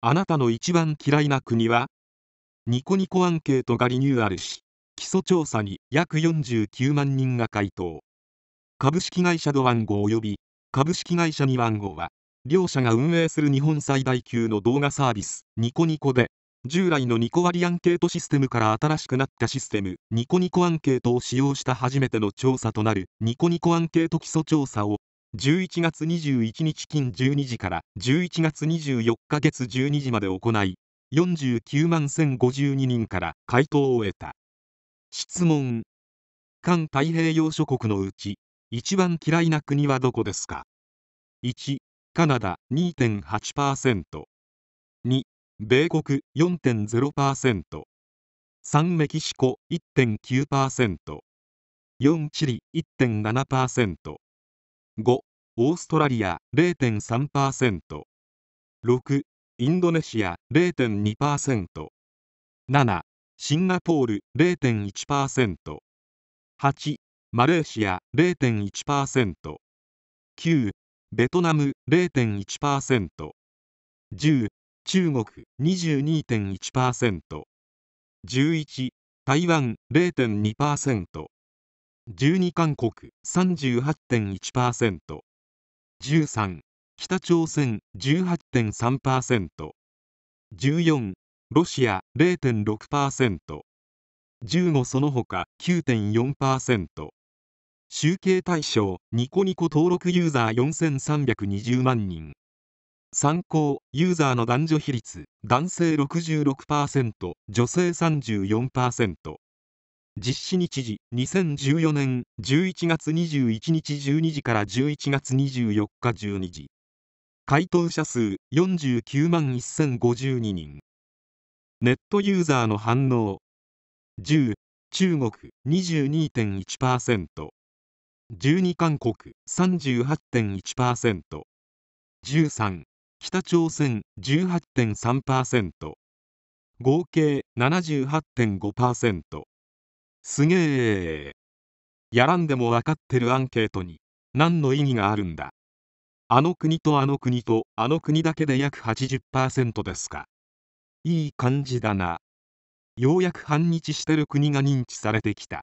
あなたの一番嫌いな国はニコニコアンケートがリニューアルし、基礎調査に約49万人が回答。株式会社ドワンゴ及び株式会社ニワンゴは、両社が運営する日本最大級の動画サービス、ニコニコで、従来のニコ割アンケートシステムから新しくなったシステム、ニコニコアンケートを使用した初めての調査となる、ニコニコアンケート基礎調査を11月21日金12時から11月24日月12時まで行い49万1052人から回答を得た質問環太平洋諸国のうち一番嫌いな国はどこですか1カナダ 2.8%2 米国 4.0%3 メキシコ 1.9%4 チリ1.7% 5オーストラリア 0.3%6 インドネシア 0.2%7 シンガポール 0.1%8 マレーシア 0.1%9 ベトナム 0.1%10 中国 22.1%11 台湾0.2% 12韓国38.1%、13北朝鮮18.3%、14ロシア0.6%、15その他9.4%、集計対象ニコニコ登録ユーザー4320万人参考ユーザーの男女比率男性66%女性34%実施日時2014年11月21日12時から11月24日12時回答者数49万1052人ネットユーザーの反応10中国22.1% 12韓国38.1% 13北朝鮮18.3%合計78.5%すげえやらんでも分かってるアンケートに何の意義があるんだあの国とあの国とあの国だけで約80%ですかいい感じだなようやく反日してる国が認知されてきた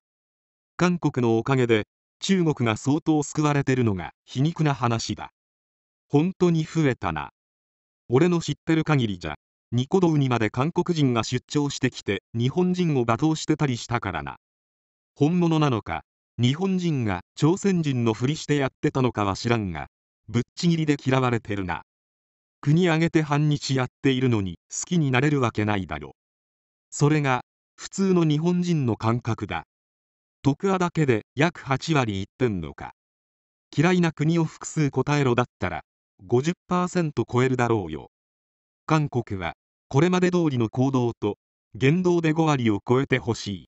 韓国のおかげで中国が相当救われてるのが皮肉な話だ本当に増えたな俺の知ってる限りじゃニコ動にまで韓国人が出張してきて日本人を罵倒してたりしたからな本物なのか日本人が朝鮮人のふりしてやってたのかは知らんがぶっちぎりで嫌われてるな国挙げて反日やっているのに好きになれるわけないだろそれが普通の日本人の感覚だ徳和だけで約8割言ってんのか嫌いな国を複数答えろだったら50%超えるだろうよ韓国はこれまで通りの行動と言動で5割を超えてほしい